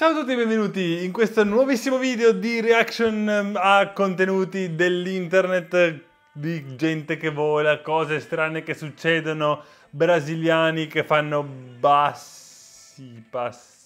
Ciao a tutti e benvenuti in questo nuovissimo video di reaction ehm, a contenuti dell'internet di gente che vola, cose strane che succedono, brasiliani che fanno bassi passi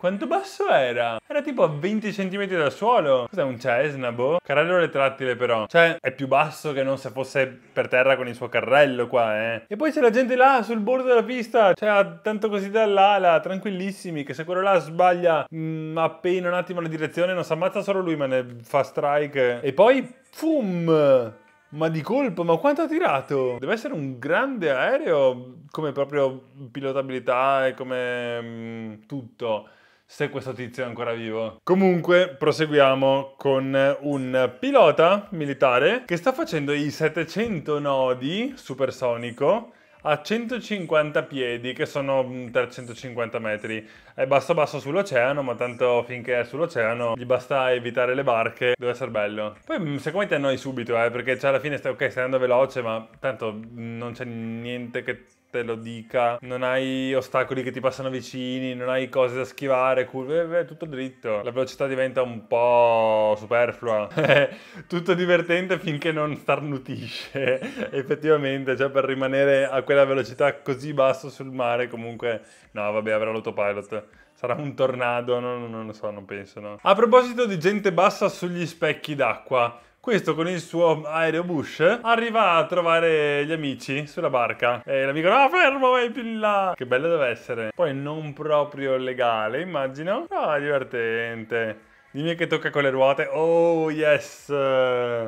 quanto basso era? Era tipo a 20 cm dal suolo. Cos'è un Cessna, boh? Carrello retrattile però. Cioè, è più basso che non se fosse per terra con il suo carrello qua, eh. E poi c'è la gente là, sul bordo della pista. Cioè, tanto così dall'ala, tranquillissimi, che se quello là sbaglia mh, mm, appena un attimo la direzione, non si ammazza solo lui, ma ne fa strike. E poi, fum! Ma di colpo, ma quanto ha tirato? Deve essere un grande aereo come proprio pilotabilità e come mh, mm, tutto se questo tizio è ancora vivo. Comunque, proseguiamo con un pilota militare che sta facendo i 700 nodi supersonico a 150 piedi, che sono 350 mm, metri. È basso basso sull'oceano, ma tanto finché è sull'oceano gli basta evitare le barche, deve essere bello. Poi mm, secondo me ti annoi subito, eh, perché cioè, alla fine stai, ok, stai andando veloce, ma tanto mm, non c'è niente che te lo dica, non hai ostacoli che ti passano vicini, non hai cose da schivare, curve, eh, è eh, tutto dritto. La velocità diventa un po' superflua. tutto divertente finché non starnutisce. Effettivamente, cioè per rimanere a quella velocità così bassa sul mare, comunque no, vabbè, avrà l'autopilot. Sarà un tornado, non, non lo so, non penso, no. A proposito di gente bassa sugli specchi d'acqua, questo con il suo aereo Bush arriva a trovare gli amici sulla barca e l'amico no fermo vai più in là che bello deve essere poi non proprio legale immagino Ah, è divertente Dimmi che tocca con le ruote. Oh, yes!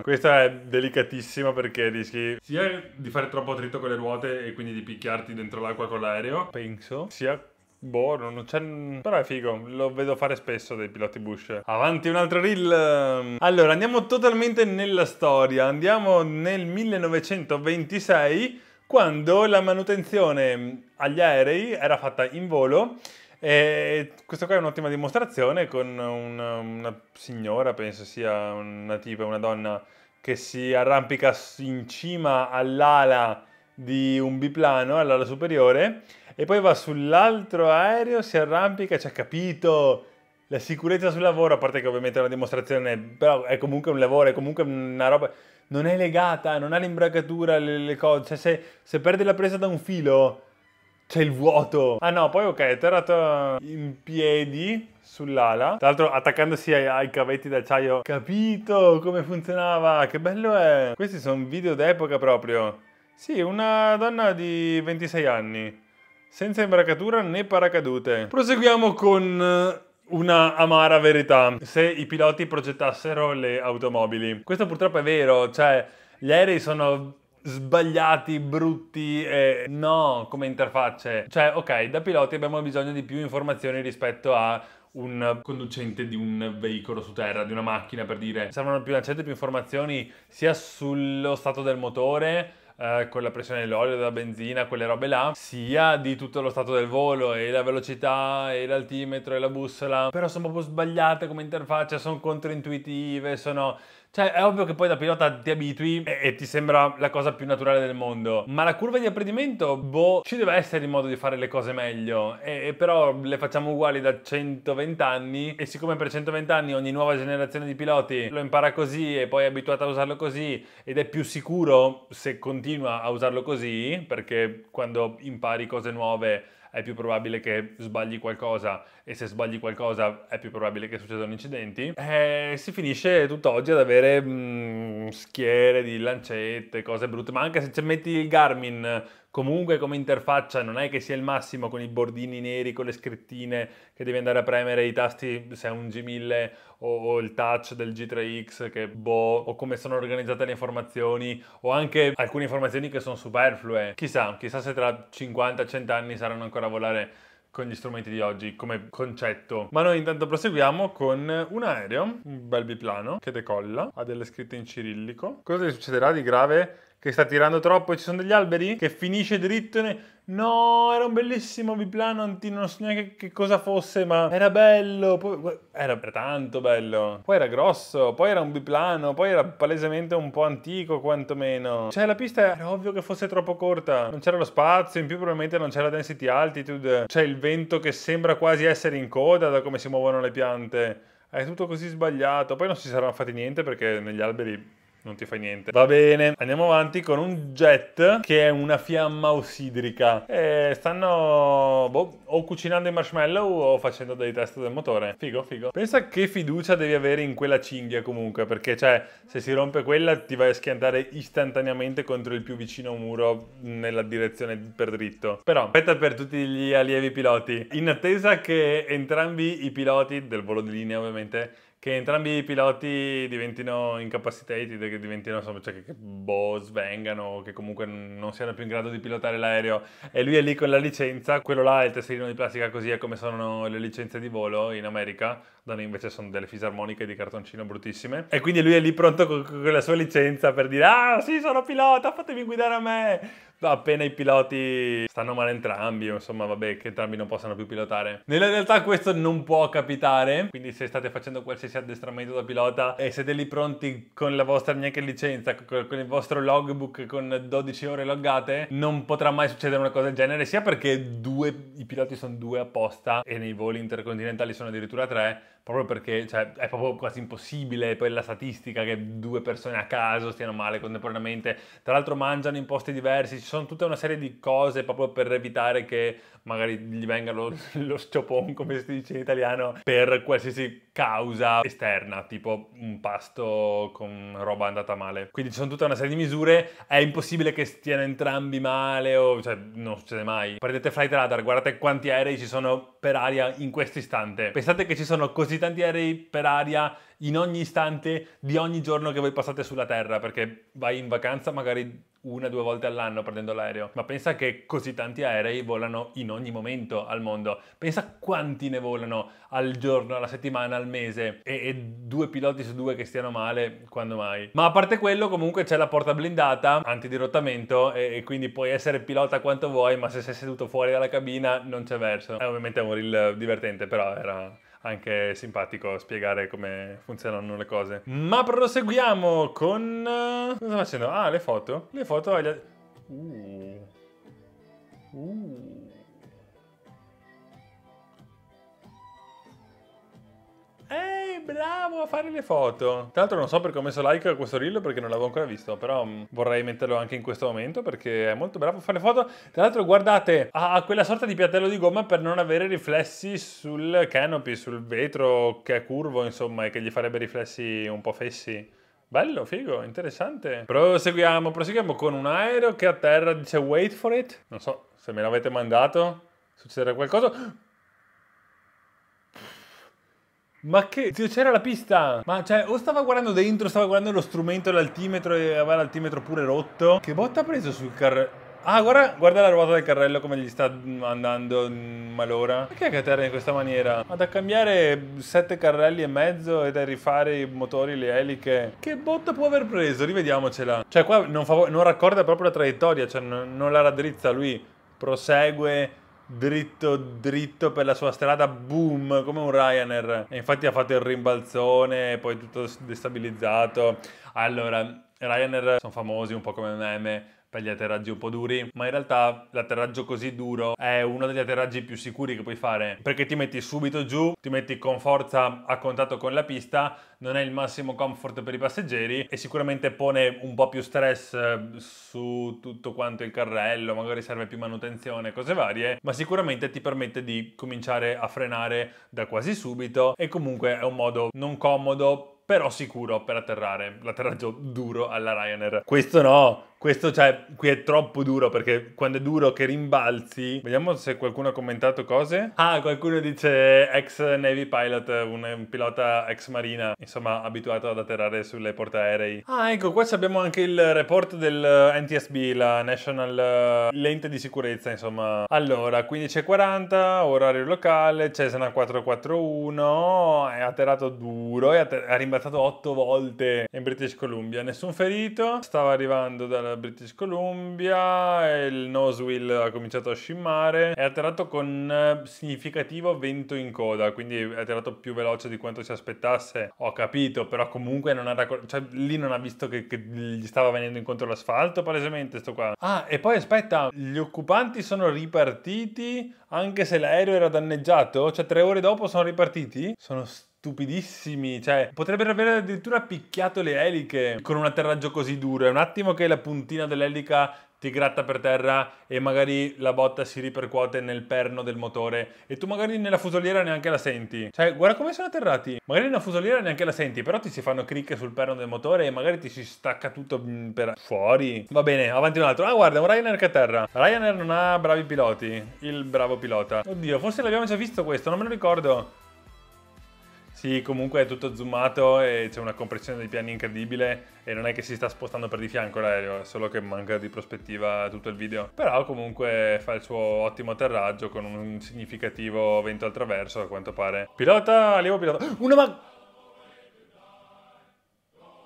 Questa è delicatissima perché rischi sia di fare troppo dritto con le ruote e quindi di picchiarti dentro l'acqua con l'aereo, penso, sia Boh, non c'è... Però è figo, lo vedo fare spesso dei piloti Bush. Avanti un altro reel. Allora, andiamo totalmente nella storia. Andiamo nel 1926, quando la manutenzione agli aerei era fatta in volo. E questa qua è un'ottima dimostrazione con una, una signora, penso sia una tipa, una donna, che si arrampica in cima all'ala di un biplano, all'ala superiore e poi va sull'altro aereo, si arrampica, ci ha capito. La sicurezza sul lavoro, a parte che ovviamente è una dimostrazione, però è comunque un lavoro, è comunque una roba... Non è legata, non ha l'imbragatura, le, le cose... Cioè, se, se perdi la presa da un filo, c'è il vuoto. Ah no, poi ok, è atterrato in piedi sull'ala, tra l'altro attaccandosi ai, ai cavetti d'acciaio. Capito come funzionava, che bello è. Questi sono video d'epoca proprio. Sì, una donna di 26 anni senza imbracatura né paracadute. Proseguiamo con eh, una amara verità. Se i piloti progettassero le automobili. Questo purtroppo è vero, cioè gli aerei sono sbagliati, brutti e no come interfacce. Cioè, ok, da piloti abbiamo bisogno di più informazioni rispetto a un conducente di un veicolo su terra, di una macchina per dire. Servono più lancette, più informazioni sia sullo stato del motore eh, con la pressione dell'olio, della benzina, quelle robe là, sia di tutto lo stato del volo e la velocità e l'altimetro e la bussola, però sono proprio sbagliate come interfaccia, sono controintuitive, sono cioè, è ovvio che poi da pilota ti abitui e, e, ti sembra la cosa più naturale del mondo. Ma la curva di apprendimento, boh, ci deve essere il modo di fare le cose meglio. E, e però le facciamo uguali da 120 anni. E siccome per 120 anni ogni nuova generazione di piloti lo impara così e poi è abituata a usarlo così ed è più sicuro se continua a usarlo così, perché quando impari cose nuove è più probabile che sbagli qualcosa e se sbagli qualcosa è più probabile che succedano incidenti, eh, si finisce tutt'oggi ad avere mh, mm, schiere di lancette, cose brutte, ma anche se metti il Garmin comunque come interfaccia non è che sia il massimo con i bordini neri, con le scrittine che devi andare a premere i tasti se è un G1000 o, o il touch del G3X che boh, o come sono organizzate le informazioni o anche alcune informazioni che sono superflue. Chissà, chissà se tra 50-100 anni saranno ancora a volare con gli strumenti di oggi come concetto. Ma noi intanto proseguiamo con un aereo, un bel biplano, che decolla, ha delle scritte in cirillico. Cosa gli succederà di grave? che sta tirando troppo e ci sono degli alberi, che finisce dritto e ne... No, era un bellissimo biplano, non so neanche che cosa fosse, ma era bello, poi... era tanto bello. Poi era grosso, poi era un biplano, poi era palesemente un po' antico quantomeno. Cioè la pista era ovvio che fosse troppo corta, non c'era lo spazio, in più probabilmente non c'era density altitude, c'è il vento che sembra quasi essere in coda da come si muovono le piante. È tutto così sbagliato, poi non si saranno fatti niente perché negli alberi non ti fai niente. Va bene, andiamo avanti con un jet che è una fiamma ossidrica. E stanno boh, o cucinando i marshmallow o facendo dei test del motore. Figo, figo. Pensa che fiducia devi avere in quella cinghia comunque, perché cioè se si rompe quella ti vai a schiantare istantaneamente contro il più vicino muro nella direzione per dritto. Però, aspetta per tutti gli allievi piloti. In attesa che entrambi i piloti del volo di linea ovviamente che entrambi i piloti diventino incapacitated, che diventino, insomma, cioè che, che boh, svengano, che comunque non siano più in grado di pilotare l'aereo. E lui è lì con la licenza, quello là è il tesserino di plastica così, è come sono le licenze di volo in America, da noi invece sono delle fisarmoniche di cartoncino bruttissime. E quindi lui è lì pronto con, con la sua licenza per dire, ah sì, sono pilota, fatemi guidare a me! appena i piloti stanno male entrambi, o insomma, vabbè, che entrambi non possano più pilotare. Nella realtà questo non può capitare, quindi se state facendo qualsiasi addestramento da pilota e siete lì pronti con la vostra neanche licenza, con il vostro logbook con 12 ore loggate, non potrà mai succedere una cosa del genere, sia perché due, i piloti sono due apposta e nei voli intercontinentali sono addirittura tre, proprio perché cioè, è proprio quasi impossibile poi la statistica che due persone a caso stiano male contemporaneamente, tra l'altro mangiano in posti diversi, sono tutta una serie di cose proprio per evitare che magari gli venga lo, lo sciopon, come si dice in italiano, per qualsiasi causa esterna, tipo un pasto con roba andata male. Quindi ci sono tutta una serie di misure, è impossibile che stiano entrambi male o cioè non succede mai. Prendete Flight Radar, guardate quanti aerei ci sono per aria in questo istante. Pensate che ci sono così tanti aerei per aria in ogni istante di ogni giorno che voi passate sulla Terra, perché vai in vacanza magari una o due volte all'anno prendendo l'aereo, ma pensa che così tanti aerei volano in ogni momento al mondo. Pensa quanti ne volano al giorno, alla settimana, al mese e, e due piloti su due che stiano male, quando mai. Ma a parte quello comunque c'è la porta blindata, antidirottamento e, e quindi puoi essere pilota quanto vuoi, ma se sei seduto fuori dalla cabina non c'è verso. Eh, è ovviamente un reel divertente, però era anche simpatico spiegare come funzionano le cose. Ma proseguiamo con... Eh, cosa sto facendo? Ah, le foto. Le foto... Uh. Uh. Ehi, bravo a fare le foto. Tra l'altro non so perché ho messo like a questo reel perché non l'avevo ancora visto, però mm, vorrei metterlo anche in questo momento perché è molto bravo a fare le foto. Tra l'altro guardate, ha quella sorta di piattello di gomma per non avere riflessi sul canopy, sul vetro che è curvo, insomma, e che gli farebbe riflessi un po' fessi. Bello, figo, interessante. Proseguiamo, proseguiamo con un aereo che a terra dice wait for it. Non so se me l'avete mandato, succederà qualcosa. Ma che? Zio, c'era la pista! Ma cioè, o stava guardando dentro, stava guardando lo strumento, l'altimetro e aveva l'altimetro pure rotto. Che botta ha preso sul carrello? Ah, guarda, guarda, la ruota del carrello come gli sta andando mm, malora. Perché è che caterra in questa maniera? Ma da cambiare sette carrelli e mezzo e da rifare i motori, le eliche. Che botta può aver preso? Rivediamocela. Cioè, qua non, non raccorda proprio la traiettoria, cioè non, non la raddrizza lui. Prosegue dritto dritto per la sua strada, boom, come un Ryanair. E infatti ha fatto il rimbalzone, poi tutto destabilizzato. Allora, Ryanair sono famosi un po' come meme per gli atterraggi un po' duri, ma in realtà l'atterraggio così duro è uno degli atterraggi più sicuri che puoi fare, perché ti metti subito giù, ti metti con forza a contatto con la pista, non è il massimo comfort per i passeggeri e sicuramente pone un po' più stress eh, su tutto quanto il carrello, magari serve più manutenzione, cose varie, ma sicuramente ti permette di cominciare a frenare da quasi subito e comunque è un modo non comodo però sicuro per atterrare, l'atterraggio duro alla Ryanair. Questo no, questo, cioè, qui è troppo duro perché quando è duro che rimbalzi. Vediamo se qualcuno ha commentato cose. Ah, qualcuno dice ex Navy pilot, un, un pilota ex marina, insomma, abituato ad atterrare sulle portaerei. Ah, ecco, qua abbiamo anche il report del NTSB, la National eh, Lente di Sicurezza, insomma. Allora, 15.40, orario locale, Cesena 441, è atterrato duro, è, atter- rimbalzato 8 volte in British Columbia. Nessun ferito, stava arrivando dalla British Columbia, il Noswheel ha cominciato a scimmare, è atterrato con eh, significativo vento in coda, quindi è atterrato più veloce di quanto si aspettasse, ho capito, però comunque non ha era, cioè, lì non ha visto che, che gli stava venendo incontro l'asfalto palesemente sto qua. Ah, e poi aspetta, gli occupanti sono ripartiti anche se l'aereo era danneggiato? Cioè tre ore dopo sono ripartiti? Sono stati stupidissimi, cioè potrebbero avere addirittura picchiato le eliche con un atterraggio così duro. È un attimo che la puntina dell'elica ti gratta per terra e magari la botta si ripercuote nel perno del motore e tu magari nella fusoliera neanche la senti. Cioè, guarda come sono atterrati. Magari nella fusoliera neanche la senti, però ti si fanno clic sul perno del motore e magari ti si stacca tutto mm, per fuori. Va bene, avanti un altro. Ah, guarda, un Ryanair che atterra. Ryanair non ha bravi piloti. Il bravo pilota. Oddio, forse l'abbiamo già visto questo, non me lo ricordo. Sì, comunque è tutto zoomato e c'è una compressione dei piani incredibile e non è che si sta spostando per di fianco l'aereo, è solo che manca di prospettiva tutto il video. Però comunque fa il suo ottimo atterraggio con un significativo vento al traverso a quanto pare. Pilota, allievo pilota. Una ma...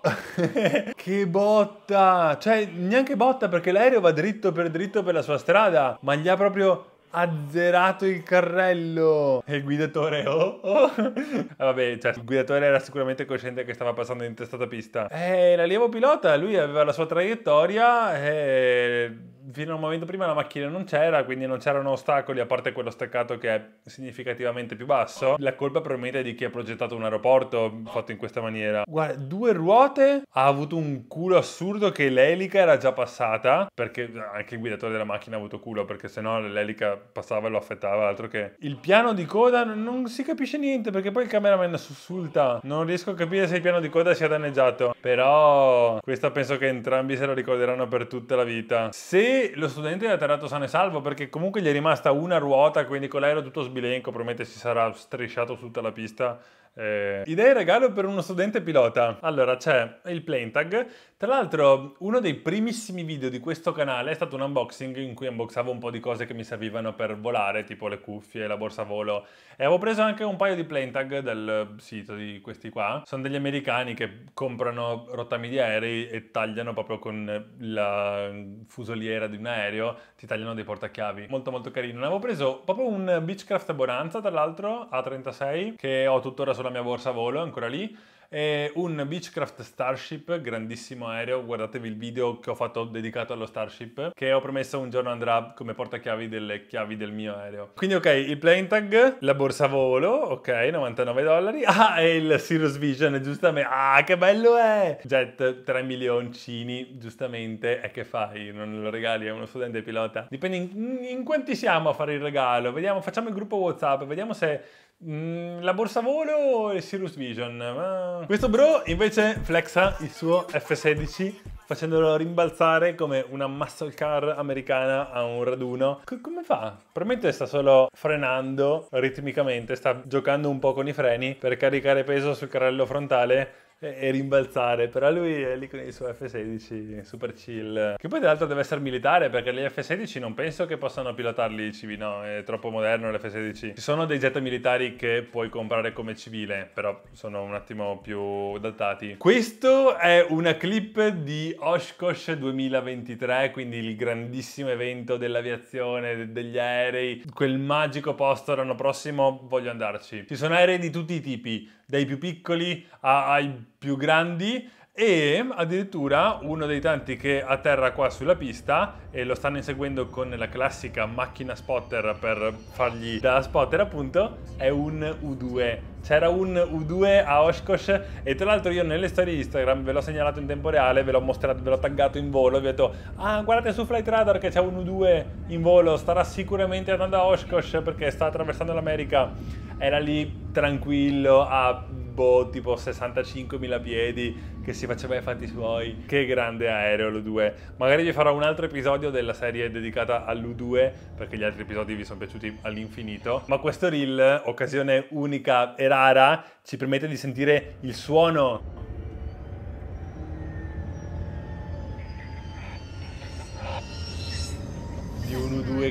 che botta! Cioè, neanche botta perché l'aereo va dritto per dritto per la sua strada, ma gli ha proprio azzerato il carrello e il guidatore oh, oh. Eh, vabbè cioè il guidatore era sicuramente cosciente che stava passando in testata pista e eh, l'allievo pilota lui aveva la sua traiettoria e eh, fino al momento prima la macchina non c'era, quindi non c'erano ostacoli, a parte quello staccato che è significativamente più basso. La colpa probabilmente è di chi ha progettato un aeroporto fatto in questa maniera. Guarda, due ruote ha avuto un culo assurdo che l'elica era già passata, perché anche il guidatore della macchina ha avuto culo, perché sennò l'elica passava e lo affettava, altro che... Il piano di coda non si capisce niente, perché poi il cameraman sussulta. Non riesco a capire se il piano di coda sia danneggiato. Però questa penso che entrambi se lo ricorderanno per tutta la vita. Se e lo studente è atterrato sano e salvo perché comunque gli è rimasta una ruota, quindi con l'aereo tutto sbilenco, probabilmente si sarà strisciato su tutta la pista eh, idee regalo per uno studente pilota. Allora c'è il plane tag. Tra l'altro uno dei primissimi video di questo canale è stato un unboxing in cui unboxavo un po' di cose che mi servivano per volare, tipo le cuffie, la borsa volo. E avevo preso anche un paio di plane tag dal sito di questi qua. Sono degli americani che comprano rottami di aerei e tagliano proprio con la fusoliera di un aereo, ti tagliano dei portachiavi. Molto molto carino. Ne avevo preso proprio un Beechcraft Bonanza, tra l'altro, A36, che ho tuttora solo la mia borsa a volo, è ancora lì. E un Beechcraft Starship, grandissimo aereo, guardatevi il video che ho fatto dedicato allo Starship, che ho promesso un giorno andrà come portachiavi delle chiavi del mio aereo. Quindi ok, il plane tag, la borsa volo, ok, 99 dollari, ah, e il Sirius Vision, giustamente, ah, che bello è! Jet, 3 milioncini, giustamente, e che fai? Non lo regali a uno studente pilota? Dipende in, in quanti siamo a fare il regalo, vediamo, facciamo il gruppo WhatsApp, vediamo se Mm, la borsa volo e Sirius Vision. Ma... Questo bro invece flexa il suo F16 facendolo rimbalzare come una muscle car americana a un raduno. C come fa? Probabilmente sta solo frenando ritmicamente, sta giocando un po' con i freni per caricare peso sul carrello frontale e rimbalzare, però lui è lì con il suo F-16 super chill. Che poi tra l'altro deve essere militare perché gli F-16 non penso che possano pilotarli i civili, no, è troppo moderno l'F-16. Ci sono dei jet militari che puoi comprare come civile, però sono un attimo più datati. Questo è una clip di Oshkosh 2023, quindi il grandissimo evento dell'aviazione, degli aerei, quel magico posto l'anno prossimo voglio andarci. Ci sono aerei di tutti i tipi, dai più piccoli ai più grandi e addirittura uno dei tanti che atterra qua sulla pista e lo stanno inseguendo con la classica macchina spotter per fargli da spotter appunto è un U2 c'era un U2 a Oshkosh e tra l'altro io nelle storie Instagram ve l'ho segnalato in tempo reale, ve l'ho mostrato, ve l'ho taggato in volo, vi ho detto ah guardate su Flight Radar che c'è un U2 in volo, starà sicuramente andando a Oshkosh perché sta attraversando l'America, era lì tranquillo a boh tipo 65.000 piedi che si faceva i fatti suoi. Che grande aereo l'U2. Magari vi farò un altro episodio della serie dedicata all'U2 perché gli altri episodi vi sono piaciuti all'infinito. Ma questo reel, occasione unica e rara, ci permette di sentire il suono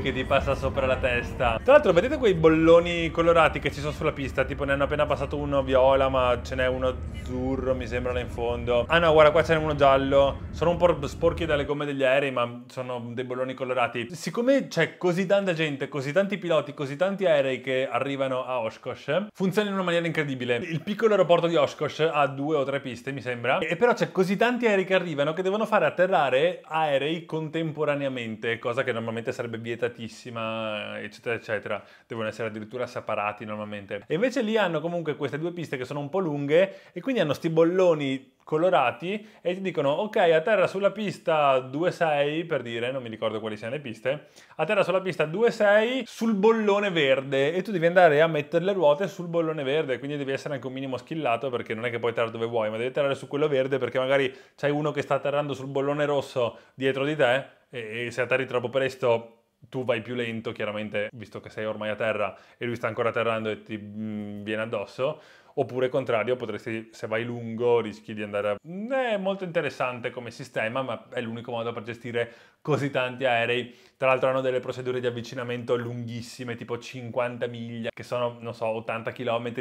che ti passa sopra la testa. Tra l'altro vedete quei bolloni colorati che ci sono sulla pista? Tipo ne hanno appena passato uno viola ma ce n'è uno azzurro mi sembra là in fondo. Ah no guarda qua ce n'è uno giallo. Sono un po' sporchi dalle gomme degli aerei ma sono dei bolloni colorati. Siccome c'è così tanta gente, così tanti piloti, così tanti aerei che arrivano a Oshkosh, funziona in una maniera incredibile. Il piccolo aeroporto di Oshkosh ha due o tre piste mi sembra. E però c'è così tanti aerei che arrivano che devono fare atterrare aerei contemporaneamente, cosa che normalmente sarebbe vietata dettagliatissima, eccetera, eccetera, devono essere addirittura separati normalmente. E invece lì hanno comunque queste due piste che sono un po' lunghe e quindi hanno sti bolloni colorati e ti dicono ok a terra sulla pista 26 per dire non mi ricordo quali siano le piste a terra sulla pista 26 sul bollone verde e tu devi andare a mettere le ruote sul bollone verde quindi devi essere anche un minimo skillato perché non è che puoi tirare dove vuoi ma devi tirare su quello verde perché magari c'hai uno che sta atterrando sul bollone rosso dietro di te e se atterri troppo presto tu vai più lento, chiaramente, visto che sei ormai a terra e lui sta ancora atterrando e ti mh, mm, viene addosso, Oppure contrario, potresti, se vai lungo, rischi di andare a... Mm, è molto interessante come sistema, ma è l'unico modo per gestire così tanti aerei. Tra l'altro hanno delle procedure di avvicinamento lunghissime, tipo 50 miglia, che sono, non so, 80 km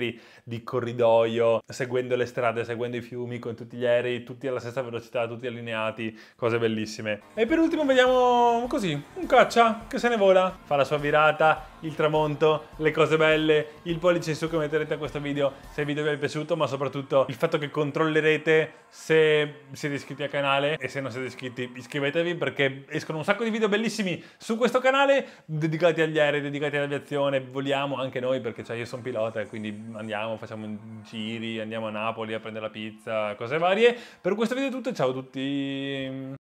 di corridoio, seguendo le strade, seguendo i fiumi, con tutti gli aerei, tutti alla stessa velocità, tutti allineati, cose bellissime. E per ultimo vediamo così, un caccia che se ne vola, fa la sua virata, il tramonto, le cose belle, il pollice in su che metterete a questo video se video vi è piaciuto, ma soprattutto il fatto che controllerete se siete iscritti al canale e se non siete iscritti iscrivetevi perché escono un sacco di video bellissimi su questo canale dedicati agli aerei, dedicati all'aviazione, voliamo anche noi perché cioè, io sono pilota e quindi andiamo, facciamo giri, andiamo a Napoli a prendere la pizza, cose varie. Per questo video è tutto, ciao a tutti!